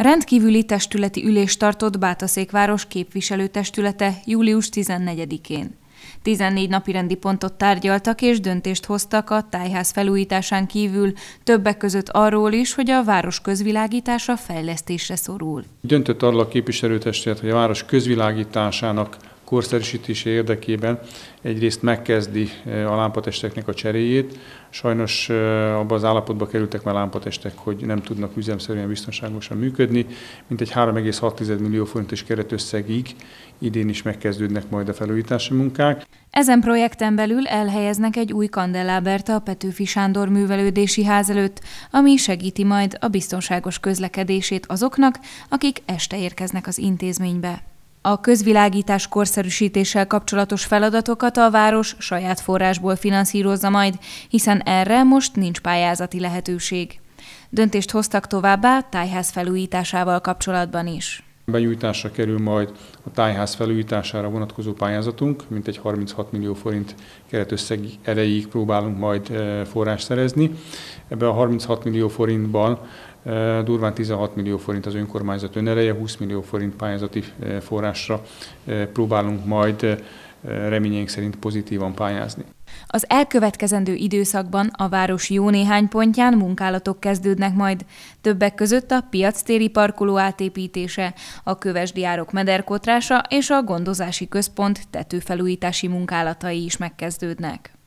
Rendkívüli testületi ülést tartott Bátaszékváros képviselőtestülete július 14-én. 14 rendi pontot tárgyaltak és döntést hoztak a tájház felújításán kívül, többek között arról is, hogy a város közvilágítása fejlesztésre szorul. Döntött arról a képviselőtestület, hogy a város közvilágításának korszerűsítése érdekében egyrészt megkezdi e, a lámpatesteknek a cseréjét. Sajnos e, abban az állapotban kerültek már lámpatestek, hogy nem tudnak üzemszerűen biztonságosan működni. Mint egy 3,6 millió forintos keretösszegig idén is megkezdődnek majd a felújítási munkák. Ezen projekten belül elhelyeznek egy új kandelábert a Petőfi Sándor művelődési ház előtt, ami segíti majd a biztonságos közlekedését azoknak, akik este érkeznek az intézménybe. A közvilágítás korszerűsítéssel kapcsolatos feladatokat a város saját forrásból finanszírozza majd, hiszen erre most nincs pályázati lehetőség. Döntést hoztak továbbá tájház felújításával kapcsolatban is. Benyújtásra kerül majd a tájház felújítására vonatkozó pályázatunk, mint egy 36 millió forint keretösszeg erejéig próbálunk majd eh, forrás szerezni. Ebben a 36 millió forintban eh, durván 16 millió forint az önkormányzat önereje, 20 millió forint pályázati eh, forrásra eh, próbálunk majd reményénk szerint pozitívan pályázni. Az elkövetkezendő időszakban a város jó néhány pontján munkálatok kezdődnek majd, többek között a piactéri parkoló átépítése, a kövesdiárok mederkotrása és a gondozási központ tetőfelújítási munkálatai is megkezdődnek.